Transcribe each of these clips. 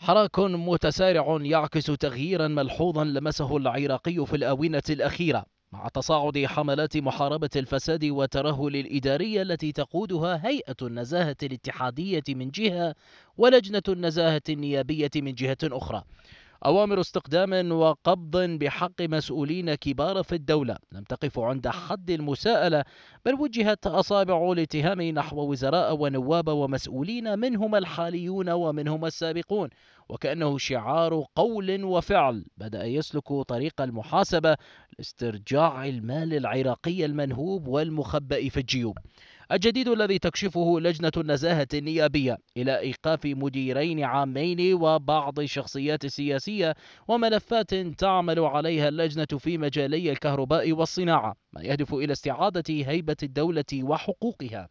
حراك متسارع يعكس تغييرا ملحوظا لمسه العراقي في الآونة الأخيرة مع تصاعد حملات محاربة الفساد والترهل الإداري التي تقودها هيئة النزاهة الاتحادية من جهة ولجنة النزاهة النيابية من جهة أخرى أوامر استقدام وقبض بحق مسؤولين كبار في الدولة لم تقف عند حد المساءلة بل وجهت أصابع الاتهام نحو وزراء ونواب ومسؤولين منهم الحاليون ومنهم السابقون وكأنه شعار قول وفعل بدأ يسلك طريق المحاسبة لاسترجاع المال العراقي المنهوب والمخبأ في الجيوب الجديد الذي تكشفه لجنة النزاهة النيابية إلى إيقاف مديرين عامين وبعض الشخصيات السياسية وملفات تعمل عليها اللجنة في مجالي الكهرباء والصناعة ما يهدف إلى استعادة هيبة الدولة وحقوقها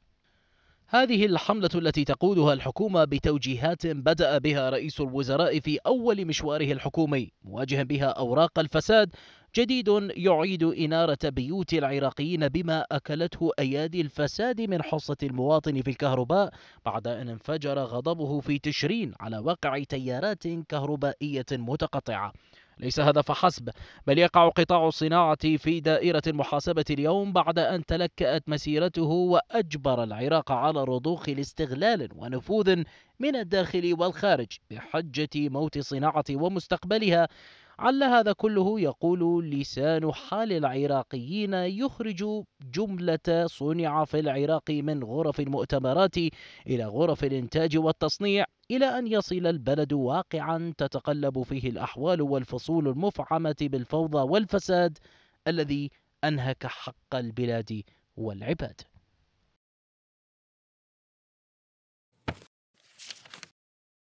هذه الحملة التي تقودها الحكومة بتوجيهات بدأ بها رئيس الوزراء في أول مشواره الحكومي مواجها بها أوراق الفساد جديد يعيد إنارة بيوت العراقيين بما أكلته أيادي الفساد من حصة المواطن في الكهرباء بعد أن انفجر غضبه في تشرين على وقع تيارات كهربائية متقطعة ليس هذا فحسب بل يقع قطاع الصناعة في دائرة المحاسبة اليوم بعد أن تلكأت مسيرته وأجبر العراق على رضوخ لاستغلال ونفوذ من الداخل والخارج بحجة موت الصناعة ومستقبلها عل هذا كله يقول لسان حال العراقيين يخرج جملة صنع في العراق من غرف المؤتمرات إلى غرف الإنتاج والتصنيع إلى أن يصل البلد واقعا تتقلب فيه الأحوال والفصول المفعمة بالفوضى والفساد الذي أنهك حق البلاد والعباد